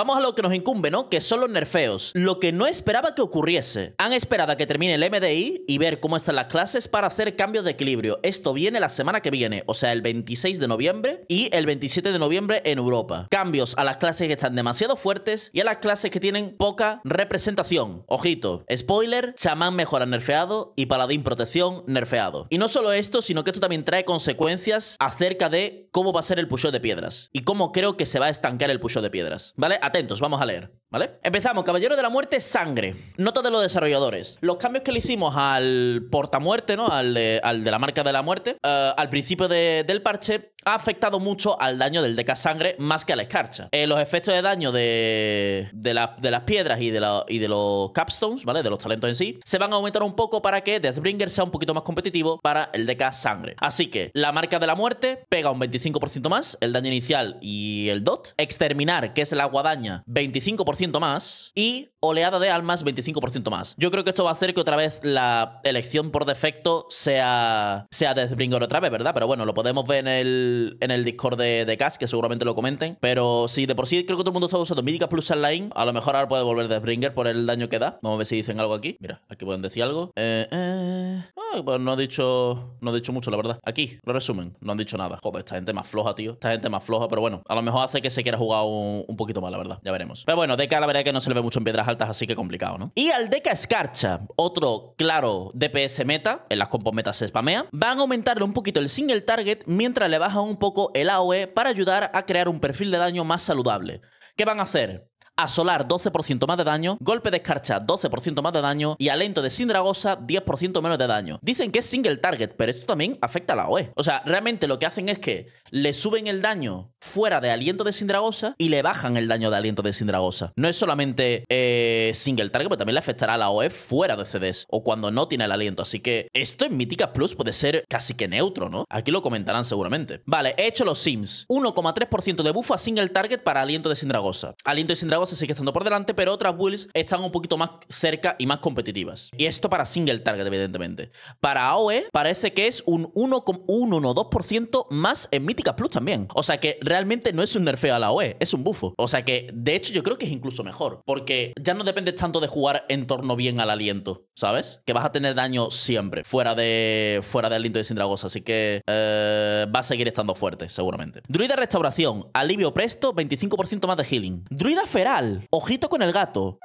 Vamos a lo que nos incumbe, ¿no? Que son los nerfeos. Lo que no esperaba que ocurriese. Han esperado a que termine el MDI y ver cómo están las clases para hacer cambios de equilibrio. Esto viene la semana que viene, o sea, el 26 de noviembre y el 27 de noviembre en Europa. Cambios a las clases que están demasiado fuertes y a las clases que tienen poca representación. Ojito, spoiler, chamán mejora nerfeado y paladín protección nerfeado. Y no solo esto, sino que esto también trae consecuencias acerca de cómo va a ser el pusho de piedras y cómo creo que se va a estancar el pusho de piedras, ¿vale? Atentos, vamos a leer. ¿Vale? Empezamos, Caballero de la Muerte, sangre. Nota de los desarrolladores. Los cambios que le hicimos al portamuerte, ¿no? Al de, al de la marca de la muerte, eh, al principio del parche, ha afectado mucho al daño del deca sangre más que a la escarcha. Eh, los efectos de daño de, las piedras y de, y de los capstones, ¿vale? De los talentos en sí, se van a aumentar un poco para que Deathbringer sea un poquito más competitivo para el deca sangre. Así que la marca de la muerte pega un 25% más, el daño inicial y el dot. Exterminar, que es la guadaña, 25% más y oleada de almas 25% más. Yo creo que esto va a hacer que otra vez la elección por defecto sea, sea Deathbringer otra vez, ¿verdad? Pero bueno, lo podemos ver en el, en el Discord de, de que seguramente lo comenten. Pero si de por sí creo que todo el mundo está usando Mítica Plus Online, a lo mejor ahora puede volver Deathbringer por el daño que da. Vamos a ver si dicen algo aquí. Mira, aquí pueden decir algo. Eh, eh. Bueno ah, pues no ha dicho. No ha dicho mucho, la verdad. Aquí, lo resumen. No han dicho nada. Joder, esta gente más floja, tío. Esta gente más floja, pero bueno. A lo mejor hace que se quiera jugar un, poquito más, la verdad. Ya veremos. Pero bueno, Deca, la verdad que no se le ve mucho en piedras altas, así que complicado, ¿no? Y al Deca Escarcha, otro claro DPS meta. En las compos metas se spamea. Van a aumentarle un poquito el single target mientras le bajan un poco el AOE para ayudar a crear un perfil de daño más saludable. ¿Qué van a hacer? solar 12% más de daño, Golpe de Escarcha 12% más de daño y aliento de Sindragosa 10% menos de daño. Dicen que es single target, pero esto también afecta a la OE. O sea, realmente lo que hacen es que le suben el daño fuera de Aliento de Sindragosa y le bajan el daño de Aliento de Sindragosa. No es solamente eh, single target, pero también le afectará a la OE fuera de CDs o cuando no tiene el aliento. Así que esto en Mítica Plus puede ser casi que neutro, ¿no? Aquí lo comentarán seguramente. Vale, he hecho los sims. 1,3% de buffo a single target para Aliento de Sindragosa. Aliento de Sindragosa sigue estando por delante, pero otras Wills están un poquito más cerca y más competitivas. Y esto para single target, evidentemente. Para AOE parece que es un 1,112% más en Míticas Plus también. O sea que realmente no es un nerfeo a la AOE, es un bufo. O sea que, de hecho, yo creo que es incluso mejor, porque ya no dependes tanto de jugar en torno bien al aliento, ¿sabes? Que vas a tener daño siempre, fuera de fuera del aliento de Sindragosa, así que eh, va a seguir estando fuerte, seguramente. Druida Restauración, alivio presto, 25% más de healing. Druida Feral, ojito con el gato.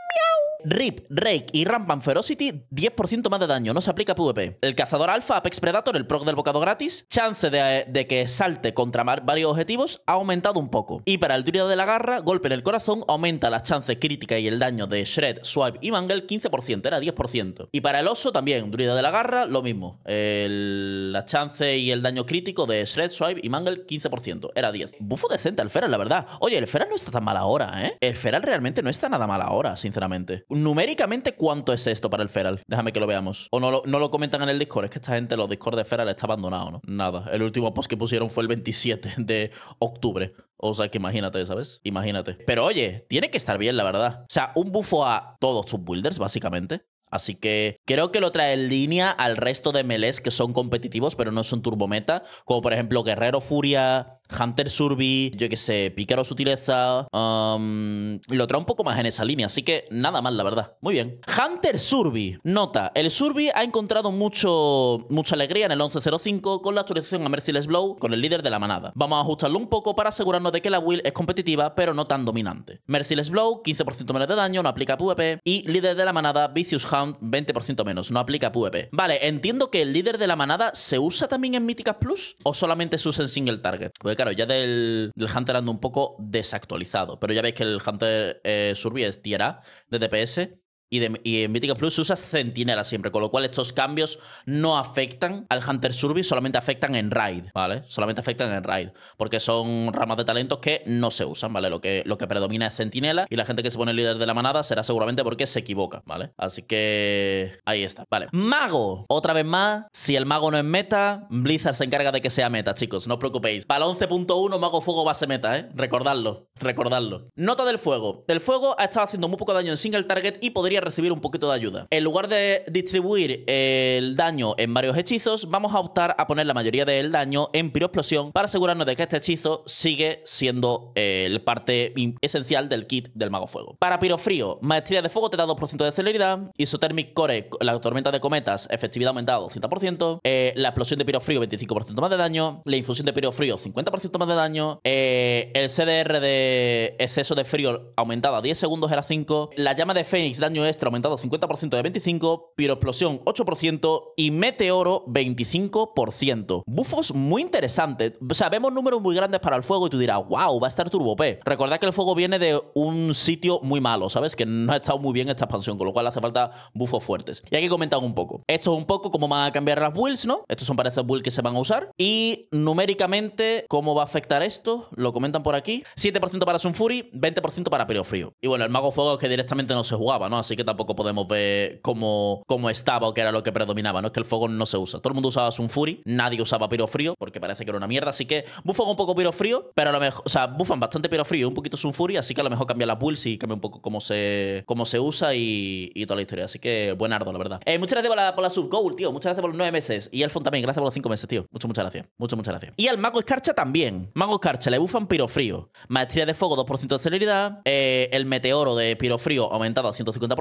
Rip, Rake y Rampan Ferocity, 10% más de daño, no se aplica PvP. El cazador alfa, Apex Predator, el proc del bocado gratis, chance de, que salte contra varios objetivos ha aumentado un poco. Y para el Druida de la garra, golpe en el corazón, aumenta las chances críticas y el daño de Shred, Swipe y Mangle 15%, era 10%. Y para el oso también, Druida de la garra, lo mismo. El, las chances y el daño crítico de Shred, Swipe y Mangle 15%, era 10. Buffo decente el Feral, la verdad. Oye, el Feral no está tan mal ahora, ¿eh? El Feral realmente no está nada mal ahora, sinceramente numéricamente, ¿cuánto es esto para el Feral? Déjame que lo veamos. O no lo, no lo comentan en el Discord. Es que esta gente, los Discord de Feral, está abandonado, ¿no? Nada. El último post que pusieron fue el 27 de octubre. O sea que imagínate, ¿sabes? Imagínate. Pero oye, tiene que estar bien, la verdad. O sea, un bufo a todos sus builders, básicamente. Así que creo que lo trae en línea al resto de melees que son competitivos, pero no son turbometa. Como por ejemplo Guerrero Furia, Hunter Surby, yo qué sé, Pícaro Sutileza. y um, lo trae un poco más en esa línea, así que nada mal, la verdad. Muy bien. Hunter Surby. Nota, el Surby ha encontrado mucho, mucha alegría en el 11.05 con la actualización a Merciless Blow con el líder de la manada. Vamos a ajustarlo un poco para asegurarnos de que la Will es competitiva, pero no tan dominante. Merciless Blow, 15% menos de daño, no aplica PvP. Y líder de la manada, Vicious Hunt, 20% menos, no aplica PvP. Vale, entiendo que el líder de la manada se usa también en Míticas Plus o solamente se usa en single target. Pues claro, ya del, Hunter ando un poco desactualizado. Pero ya veis que el Hunter eh, es Tierra de DPS y, en Mythic Plus usas centinela siempre, con lo cual estos cambios no afectan al Hunter Service, solamente afectan en raid, ¿vale? Solamente afectan en raid, porque son ramas de talentos que no se usan, ¿vale? Lo que, lo que predomina es centinela y la gente que se pone líder de la manada será seguramente porque se equivoca, ¿vale? Así que ahí está, ¿vale? Mago, otra vez más, si el mago no es meta, Blizzard se encarga de que sea meta, chicos, no os preocupéis. Para 11.1, Mago Fuego base meta, ¿eh? Recordadlo, recordadlo. Nota del fuego. Del fuego ha estado haciendo muy poco daño en single target y podría recibir un poquito de ayuda. En lugar de distribuir el daño en varios hechizos, vamos a optar a poner la mayoría del daño en piroexplosión para asegurarnos de que este hechizo sigue siendo el eh, parte esencial del kit del mago fuego. Para pirofrío, maestría de fuego te da 2% de celeridad, isothermic core, la tormenta de cometas, efectividad aumentada 200%, eh, la explosión de pirofrío 25% más de daño, la infusión de pirofrío 50% más de daño, eh, el CDR de exceso de frío a 10 segundos era 5, la llama de fénix daño extra aumentado 50% de 25, piroexplosión 8% y meteoro 25%. Buffos muy interesantes. O sea, vemos números muy grandes para el fuego y tú dirás, wow, va a estar turbo P. Recordad que el fuego viene de un sitio muy malo, ¿sabes? Que no ha estado muy bien esta expansión, con lo cual hace falta buffos fuertes. Y aquí comentan un poco. Esto es un poco cómo van a cambiar las builds, ¿no? Estos son para estas builds que se van a usar. Y numéricamente, ¿cómo va a afectar esto? Lo comentan por aquí. 7% para Sunfury, 20% para Periofrío Y bueno, el Mago Fuego es que directamente no se jugaba, ¿no? Así que tampoco podemos ver cómo, cómo estaba o qué era lo que predominaba, ¿no? Es que el fuego no se usa. Todo el mundo usaba Sunfury, nadie usaba Pirofrío porque parece que era una mierda, así que bufan un poco Pirofrío, pero a lo mejor, o sea, bufan bastante Pirofrío un poquito Sunfury, así que a lo mejor cambia la pulse y cambia un poco cómo se, cómo se usa y, toda la historia, así que buen ardo, la verdad. Eh, muchas gracias por la, por sub tío, muchas gracias por los nueve meses y fondo también, gracias por los cinco meses, tío. Muchas, muchas gracias, muchas, muchas gracias. Y al Mago Escarcha también, Mago Escarcha le bufan pirofrío maestría de fuego 2% de celeridad, eh, el meteoro de pirofrío aumentado a 150%,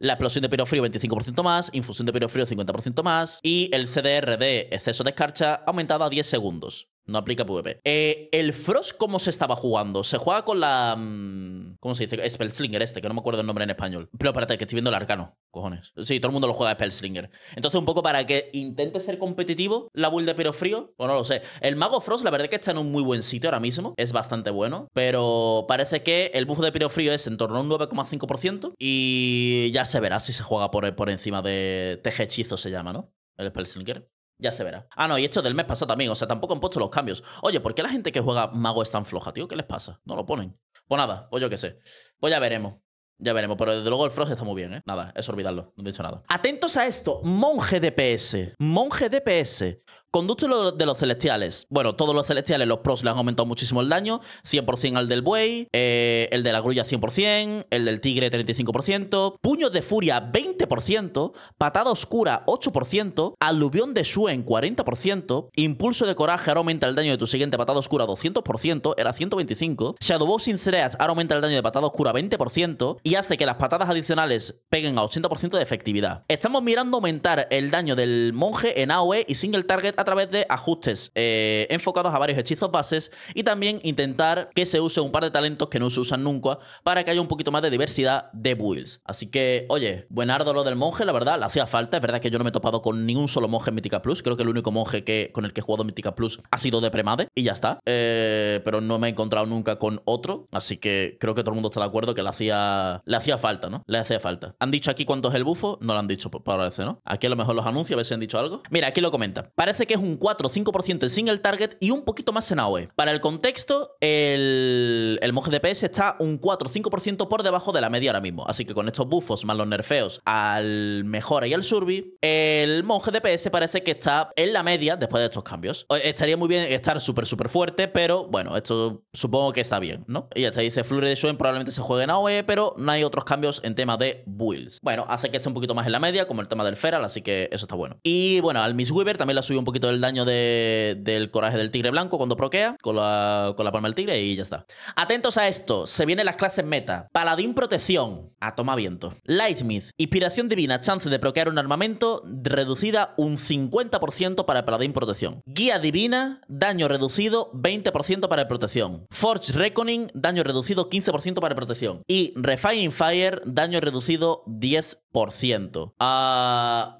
la explosión de pirofrío 25% más, infusión de pirofrío 50% más y el CDR de exceso de escarcha aumentado a 10 segundos. No aplica PvP. Eh, el Frost, ¿cómo se estaba jugando? Se juega con la. Mm, ¿Cómo se dice? Spellslinger este, que no me acuerdo el nombre en español. Pero espérate, que estoy viendo el arcano. Cojones. Sí, todo el mundo lo juega a Spellslinger. Entonces, un poco para que intente ser competitivo la build de Pirofrío... Frío. no lo sé. El Mago Frost, la verdad es que está en un muy buen sitio ahora mismo. Es bastante bueno. Pero parece que el buff de Pirofrío es en torno a un 9,5%. Y ya se verá si se juega por, encima de. TG hechizo se llama, ¿no? El Spellslinger. Ya se verá. Ah, no, y esto del mes pasado también. O sea, tampoco han puesto los cambios. Oye, ¿por qué la gente que juega mago es tan floja, tío? ¿Qué les pasa? No lo ponen. Pues nada, pues yo qué sé. Pues ya veremos. Ya veremos, pero desde luego el Frost está muy bien, ¿eh? Nada, es olvidarlo, no he dicho nada. Atentos a esto, monje DPS. Monje DPS. Conducto de los celestiales. Bueno, todos los celestiales, los pros le han aumentado muchísimo el daño. 100% al del buey, eh, el de la grulla 100%, el del tigre 35%, puños de furia 20%, patada oscura 8%, aluvión de en 40%, impulso de coraje ahora aumenta el daño de tu siguiente patada oscura 200%, era 125, Shadowboxing sin threats ahora aumenta el daño de patada oscura 20% y hace que las patadas adicionales peguen a 80% de efectividad. Estamos mirando aumentar el daño del monje en AOE y single target a través de ajustes eh, enfocados a varios hechizos bases y también intentar que se use un par de talentos que no se usan nunca para que haya un poquito más de diversidad de builds. Así que, oye, buenardo lo del monje, la verdad, le hacía falta. Es verdad que yo no me he topado con ningún solo monje en Mítica Plus. Creo que el único monje que, con el que he jugado Mítica Plus ha sido de Premade y ya está. Eh, pero no me he encontrado nunca con otro. Así que creo que todo el mundo está de acuerdo que le hacía, le hacía falta, ¿no? Le hacía falta. ¿Han dicho aquí cuánto es el bufo? No lo han dicho, parece, ¿no? Aquí a lo mejor los anuncios, a ver si han dicho algo. Mira, aquí lo comenta. Parece que que es un 4 5% en single target y un poquito más en AOE. Para el contexto, el, el monje DPS está un 4 5% por debajo de la media ahora mismo. Así que con estos buffos más los nerfeos al mejora y al surbi, el monje DPS parece que está en la media después de estos cambios. Estaría muy bien estar súper, súper fuerte, pero bueno, esto supongo que está bien, ¿no? Y ya te dice Flurry de Shoen probablemente se juegue en AOE, pero no hay otros cambios en tema de builds. Bueno, hace que esté un poquito más en la media, como el tema del Feral, así que eso está bueno. Y bueno, al Miss Weaver también la subí un poquito el daño del coraje del tigre blanco cuando proquea con la, palma del tigre y ya está. Atentos a esto, se vienen las clases meta. Paladín protección, a toma viento. Lightsmith, inspiración divina, chance de proquear un armamento reducida un 50% para el paladín protección. Guía divina, daño reducido 20% para el protección. Forge Reckoning, daño reducido 15% para el protección. Y Refining Fire, daño reducido 10%. Ah...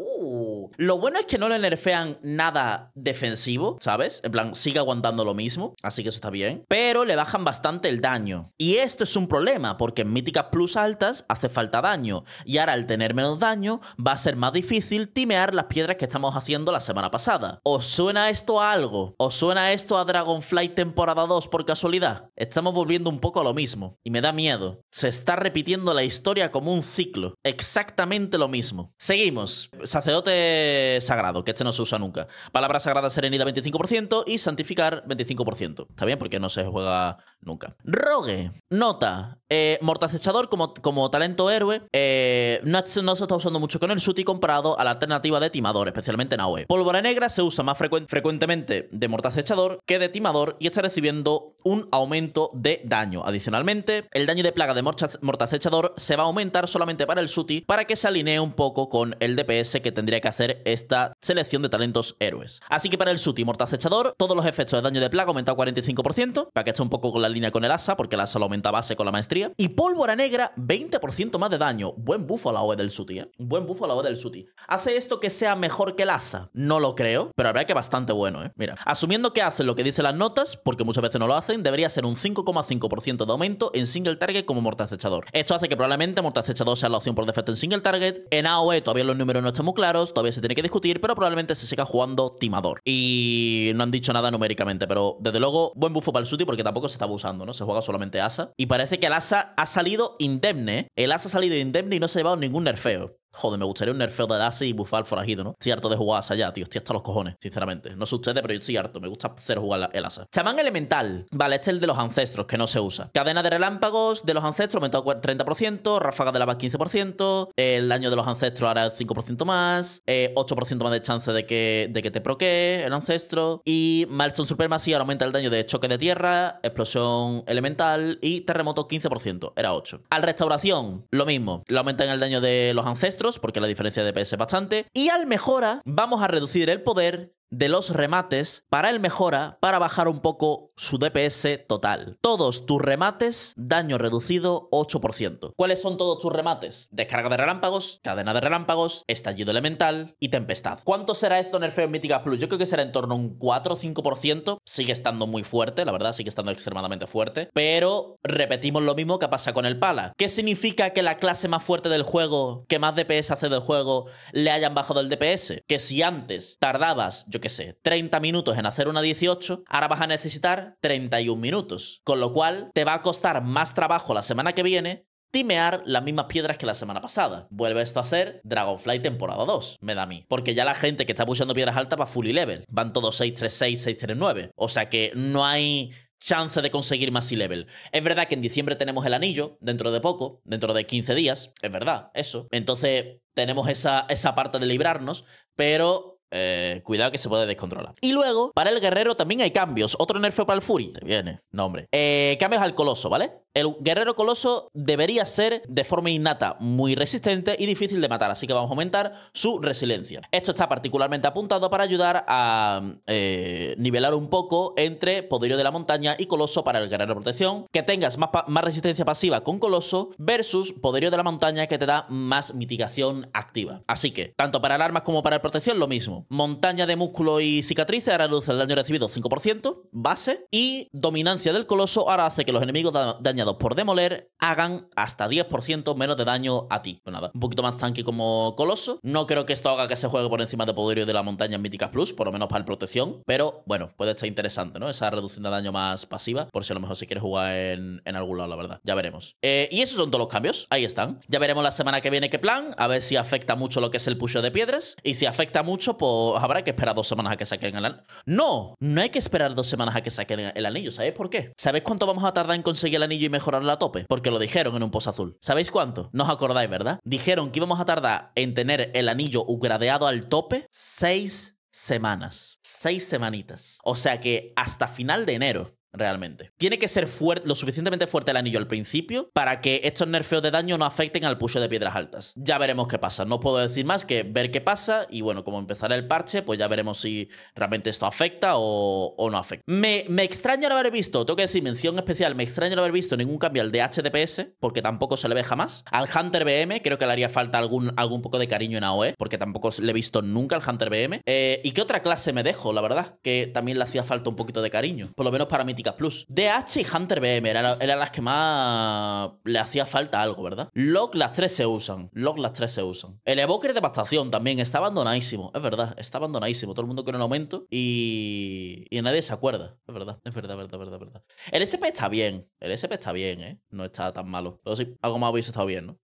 Lo bueno es que no le nerfean nada defensivo, ¿sabes? En plan, sigue aguantando lo mismo, así que eso está bien. Pero le bajan bastante el daño. Y esto es un problema, porque en míticas plus altas hace falta daño. Y ahora al tener menos daño, va a ser más difícil timear las piedras que estamos haciendo la semana pasada. ¿Os suena esto a algo? ¿Os suena esto a Dragonfly temporada 2 por casualidad? Estamos volviendo un poco a lo mismo. Y me da miedo. Se está repitiendo la historia como un ciclo. Exactamente lo mismo. Seguimos. Sacerdote sagrado, que este no se usa nunca. Palabra sagrada serenidad 25% y santificar 25%. ¿Está bien? Porque no se juega nunca. Rogue, nota. Eh, mortacechador como, como talento héroe eh, no, se está usando mucho con el suti comparado a la alternativa de timador, especialmente en AOE. Pólvora negra se usa más frecuentemente de mortacechador que de timador y está recibiendo un aumento de daño. Adicionalmente, el daño de plaga de mortacechador se va a aumentar solamente para el suti para que se alinee un poco con el DPS que tendría que hacer esta selección de talentos héroes. Así que para el Suti Mortal todos los efectos de daño de plaga aumentado 45%, para que esté un poco con la línea con el asa, porque el asa lo aumenta base con la maestría. Y pólvora negra, 20% más de daño. Buen bufo a la OE del Suti, ¿eh? Buen bufo a la OE del Suti. ¿Hace esto que sea mejor que el asa? No lo creo, pero habrá que bastante bueno, ¿eh? Mira, asumiendo que hacen lo que dicen las notas, porque muchas veces no lo hacen, debería ser un 5,5% de aumento en single target como Mortal Esto hace que probablemente Mortal sea la opción por defecto en single target. En AOE todavía los números no están muy claros, todavía tiene que discutir, pero probablemente se siga jugando timador. Y no han dicho nada numéricamente, pero desde luego, buen bufo para el Suti porque tampoco se está abusando, ¿no? Se juega solamente Asa. Y parece que el Asa ha salido indemne. ¿eh? El Asa ha salido indemne y no se ha llevado ningún nerfeo. Joder, me gustaría un nerfeo de asa y bufar forajido, ¿no? Estoy harto de jugar Asa ya, tío. Estoy hasta los cojones, sinceramente. No sé ustedes, pero yo estoy harto. Me gusta hacer jugar el Asa. Chamán elemental. Vale, este es el de los ancestros, que no se usa. Cadena de relámpagos de los ancestros aumentado 30%. Ráfaga de lava 15%. El daño de los ancestros ahora es 5% más. 8% eh, más de chance de que, de que te proquee el ancestro. Y Milestone Supremacy ahora aumenta el daño de choque de tierra, explosión elemental y terremoto 15%. Era 8. Al restauración, lo mismo. Aumenta aumentan el daño de los ancestros porque la diferencia de PS es bastante. Y al mejora vamos a reducir el poder de los remates para el mejora para bajar un poco su DPS total. Todos tus remates, daño reducido 8%. ¿Cuáles son todos tus remates? Descarga de relámpagos, cadena de relámpagos, estallido elemental y tempestad. ¿Cuánto será esto en el Feo Míticas Plus? Yo creo que será en torno a un 4 o 5%. Sigue estando muy fuerte, la verdad, sigue estando extremadamente fuerte. Pero repetimos lo mismo que pasa con el Pala. ¿Qué significa que la clase más fuerte del juego, que más DPS hace del juego, le hayan bajado el DPS? Que si antes tardabas, yo que sé, 30 minutos en hacer una 18, ahora vas a necesitar 31 minutos. Con lo cual te va a costar más trabajo la semana que viene timear las mismas piedras que la semana pasada. Vuelve esto a ser Dragonfly temporada 2, me da a mí. Porque ya la gente que está buscando piedras altas va full level. Van todos 636, 639. O sea que no hay chance de conseguir más E-Level. Es verdad que en diciembre tenemos el anillo, dentro de poco, dentro de 15 días, es verdad, eso. Entonces tenemos esa, esa parte de librarnos, pero eh, cuidado que se puede descontrolar. Y luego, para el guerrero también hay cambios. Otro nerfeo para el Fury. Te viene, nombre. Eh, cambios al coloso, ¿vale? El guerrero coloso debería ser de forma innata muy resistente y difícil de matar, así que vamos a aumentar su resiliencia. Esto está particularmente apuntado para ayudar a eh, nivelar un poco entre poderío de la montaña y coloso para el guerrero protección, que tengas más, más resistencia pasiva con coloso versus poderío de la montaña que te da más mitigación activa. Así que, tanto para el armas como para el protección, lo mismo. Montaña de músculo y cicatrices ahora reduce el daño recibido 5%, base. Y dominancia del coloso ahora hace que los enemigos dañados por demoler hagan hasta 10% menos de daño a ti. Pues nada, un poquito más tanque como coloso. No creo que esto haga que se juegue por encima de Poderio de la Montaña en Míticas Plus, por lo menos para el protección. Pero bueno, puede estar interesante, ¿no? Esa reducción de daño más pasiva, por si a lo mejor si quieres jugar en, algún lado, la verdad. Ya veremos. Eh, y esos son todos los cambios. Ahí están. Ya veremos la semana que viene qué plan, a ver si afecta mucho lo que es el pusho de piedras. Y si afecta mucho, pues habrá que esperar dos semanas a que saquen el anillo. No, no hay que esperar dos semanas a que saquen el anillo. ¿Sabéis por qué? ¿Sabéis cuánto vamos a tardar en conseguir el anillo y mejorarlo a tope? Porque lo dijeron en un pozo azul. ¿Sabéis cuánto? No acordáis, ¿verdad? Dijeron que íbamos a tardar en tener el anillo upgradeado al tope seis semanas. Seis semanitas. O sea que hasta final de enero realmente. Tiene que ser fuerte, lo suficientemente fuerte el anillo al principio para que estos nerfeos de daño no afecten al pusho de piedras altas. Ya veremos qué pasa. No puedo decir más que ver qué pasa y bueno, como empezará el parche, pues ya veremos si realmente esto afecta o, no afecta. Me, me, extraña no haber visto, tengo que decir, mención especial, me extraña no haber visto ningún cambio al de HDPS, porque tampoco se le ve jamás. Al Hunter BM, creo que le haría falta algún, algún poco de cariño en AOE, porque tampoco le he visto nunca al Hunter BM. Eh, ¿Y qué otra clase me dejo, la verdad? Que también le hacía falta un poquito de cariño, por lo menos para mi Plus. DH y Hunter BM eran, las que más le hacía falta algo, ¿verdad? Lock, las tres se usan. Lock, las tres se usan. El Evoker de Devastación también está abandonadísimo. Es verdad, está abandonadísimo. Todo el mundo quiere un aumento y, y nadie se acuerda. Es verdad, es verdad, verdad, verdad, verdad. El SP está bien. El SP está bien, ¿eh? No está tan malo. Pero sí, algo más hubiese estado bien, ¿no?